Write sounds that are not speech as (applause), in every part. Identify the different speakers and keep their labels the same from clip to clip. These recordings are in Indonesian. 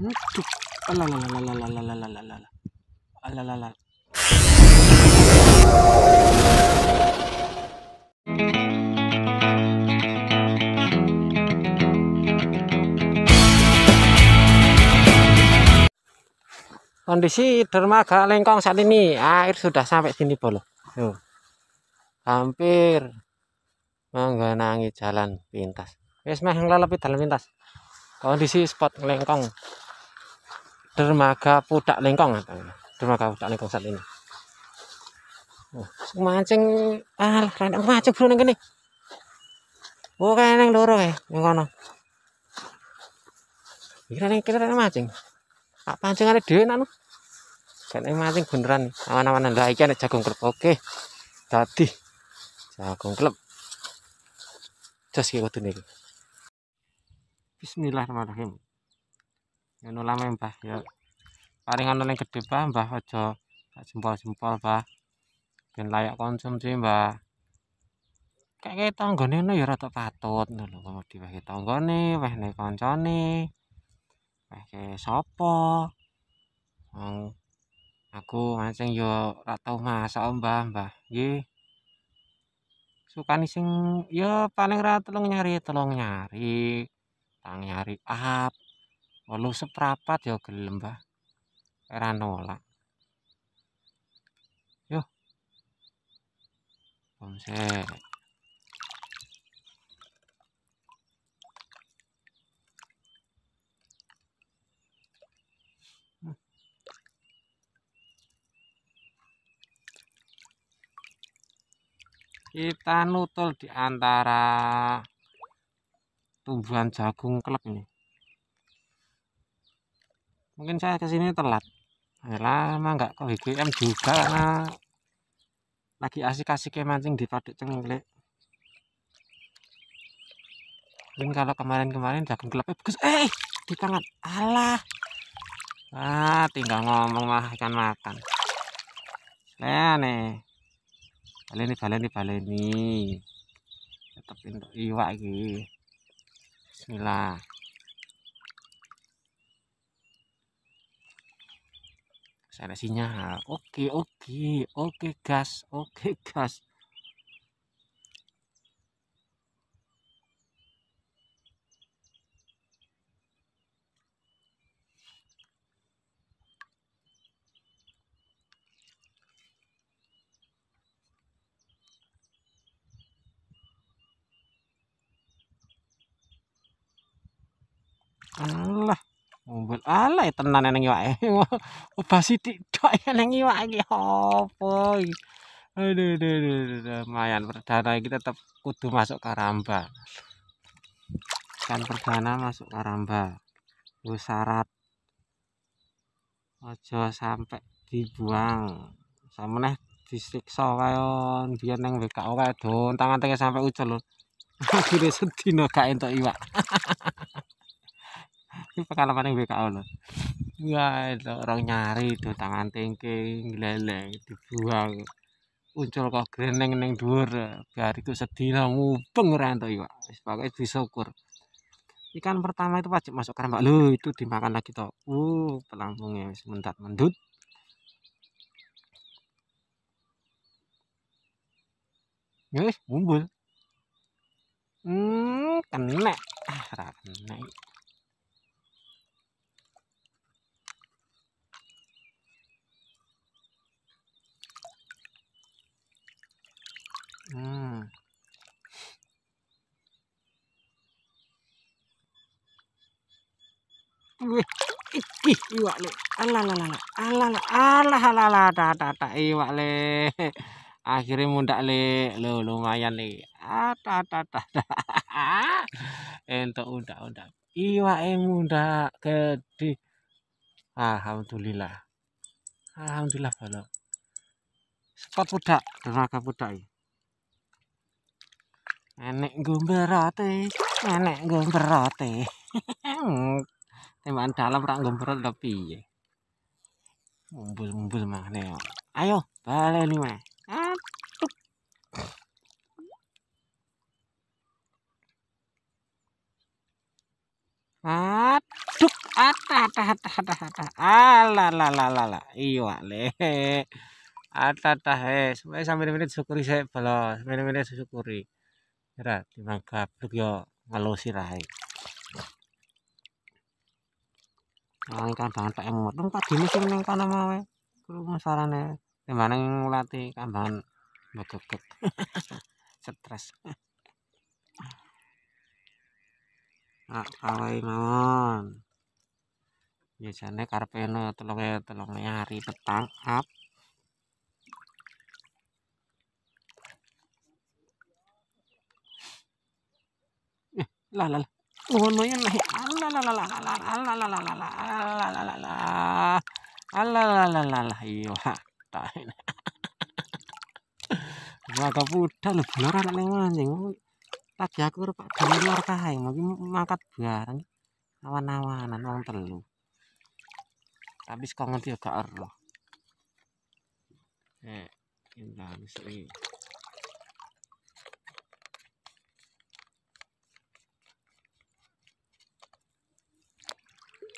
Speaker 1: Kondisi dermaga lengkong saat ini air sudah sampai sini bolo. Tuh. Hampir menggenangi jalan pintas. Wis meh lebih dalan pintas. Kondisi spot lengkong dermaga pudak lengkong dermaga pudak lengkong saat ini oh, mancing ah kerendang mancing bro nengkini oh kerendang loro ya yang kono kira neng kira neng mancing tak pancing ada dewi nana kan ini mancing beneran awan-awan yang lainnya ada jagung klub oke tadi jagung klub just kayak waktu ini Bismillahirrahmanirrahim. anu lame mbah ya paling anu gede bah mbah aja tak jempol jempol bah ben layak konsumsi mbah kayak kita nggak nih ya rata patut nih kamu di bah kita nggak nih bah nih konconi bah kayak sopo Ang, aku mancing yo ratau masa mbah mbah gih suka nih sing yo paling rata lo nyari telung nyari tang nyari up walu seprapat ya gelem Mbah ora nolak yo bonsek kita nutul di antara tumbuhan jagung klep ini mungkin saya kesini telat lama nggak ke WGM juga karena lagi asik asik ya mancing di Paduk Cengklik mungkin kalau kemarin-kemarin dagang eh, gelap eh di tangan alah ah tinggal ngomong mah ikan makan Saya nih baleni baleni baleni tetap untuk iwak ini Bismillah ada sinyal oke oke oke gas oke (laughs) gas Allah bubur ala tenan neng iwak e. (laughs) obah sidik dok neng iwak iki opo aduh aduh aduh lumayan perdana iki tetep kudu masuk karamba kan perdana masuk karamba lu syarat aja sampai dibuang sama neh disiksa kayon biar neng WKO kayon tangan tengah sampai ucul lho akhirnya sedih no kain to iwak (laughs) ini pengalaman yang BKO wah orang nyari itu tangan tingking leleng dibuang muncul kok greneng neng dur biar itu sedih lah mubeng rento iwa sebagai disyukur ikan pertama itu wajib masuk karena mbak itu dimakan lagi toh uh pelampungnya mendat mendut Yes, mumbul. Hmm, kena. Ah, kena. Hmm. iwak le. Alah lah lah. Alah lah. Alah lah Ta Tak tak tak iwak le. Akhirnya mundak le. Lo lumayan le. Ta ta ta. Entuk Entok undak undak. Iwak e mundak gede. Alhamdulillah. Alhamdulillah balok. Spot pudak, tenaga pudak iki. Nenek roti, nenek gomberote. (laughs) teman dalam rak tapi ya. Mumpul mumpul mah, mana Ayo, balik lima. mah. Aduk, atah, atah, atah, atah, atah. Alalalalala. Iyo, ale. Atah, atah, he. Sampai sampai menit syukuri saya balas. Sampai menit syukuri. ra timbang gabruk yo ngelusi rae. Nang kandang tak eh. yang metung tak dinis sing nang kana mawe. Krungu sarane timbang nang nglati kandangan (laughs) Stres. Nah, kawai mawon. Biasanya karpeno telungnya eh, telungnya hari petang lah lah ngono yen lah Allah lah lah lah Allah lah lah lah Allah lah lah Allah lah lah lah iya tak Maka pudah lho bular anak ning anjing. Tadi aku karo Pak Dani luar kae, mungkin mangkat bareng. Awan-awanan wong telu. Tapi kok ngerti gak ero. Eh, ini lah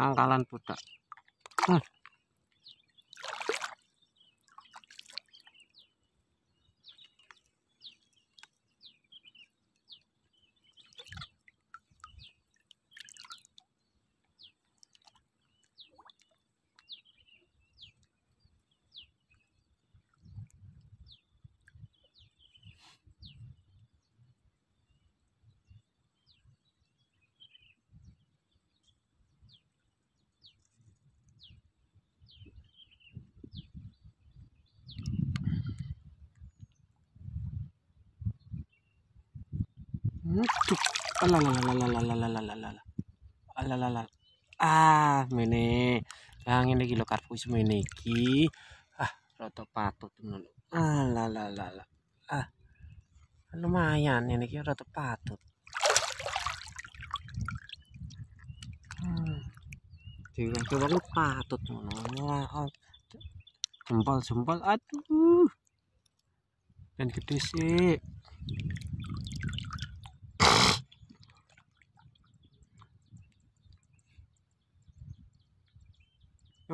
Speaker 1: angkalan budak. Nah. Waduh. ah Alalala. Ah, mene. Lah ngene iki lho karepku wis mene iki. Ah, rada patut ngono. Ah. Lumayan ini iki roto patut. Hmm. dewa lu patut ngono. Jempol-jempol aduh. Dan gede sih.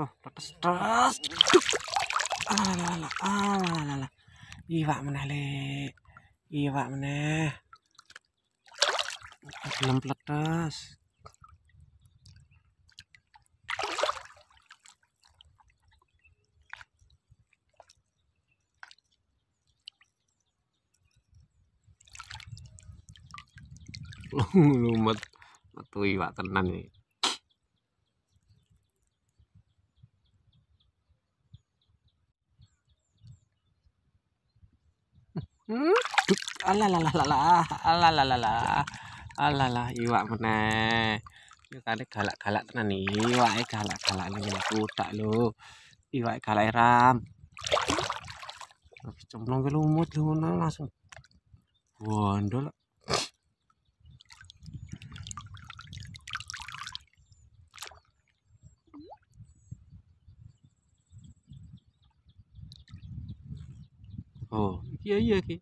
Speaker 1: Loh, terus terus. Duk. (laughs) Alalalalala. Alalalalala. Alalah iwak meneh. Ya kane galak-galak tenan iwake galak-galak ning kutak lho. Iwake galak ram. Habis cemplung ke lumut lho langsung. Bondol. Oh, ya, iya iya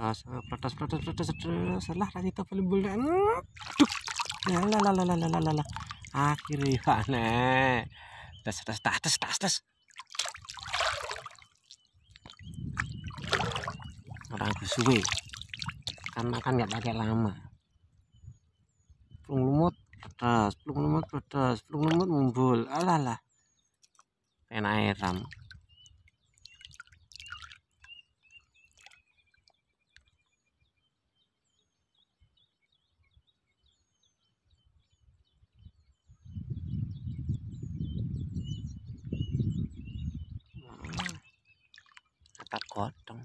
Speaker 1: Sasa, pelatas, pelatas, pelatas, pelatas, salah tadi tak boleh bulan, Aduh, lah ya, lah lah lah lah lah lah. Akhirnya aneh. Ya, tas, tas, tas, tas, tas, tas. Orang suwe. Karena kan nggak pakai lama. Pelung lumut, pedas, pelung lumut, pedas, pelung lumut mumbul. Alah lah. Penairam. tat gotong.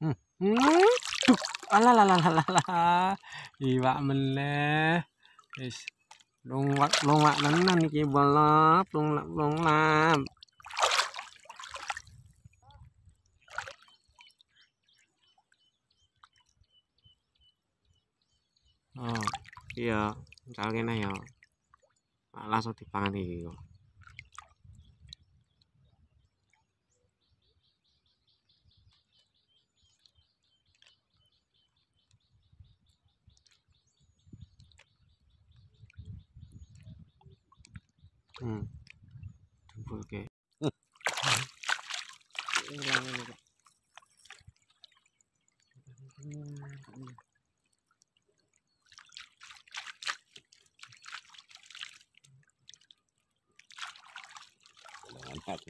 Speaker 1: Hmm, (laughs) duk, ala ala ala ala, iba meneh, is, longwak longwak nanan, iki balap, longlap longlap. ya, misalnya ini ya langsung dipangan ini Hmm. Tunggu oke.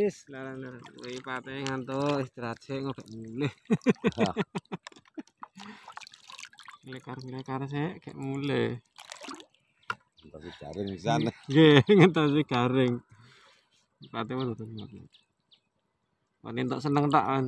Speaker 1: Is larana, wi pate eh, ngantuk istirahat sih ngopi mulih. (laughs) Lekar lekar sih kayak mulih. Tapi garing (laughs) di sana. Gih, ngantuk garing. Pate mau tutup mulut. Wanita seneng tak an.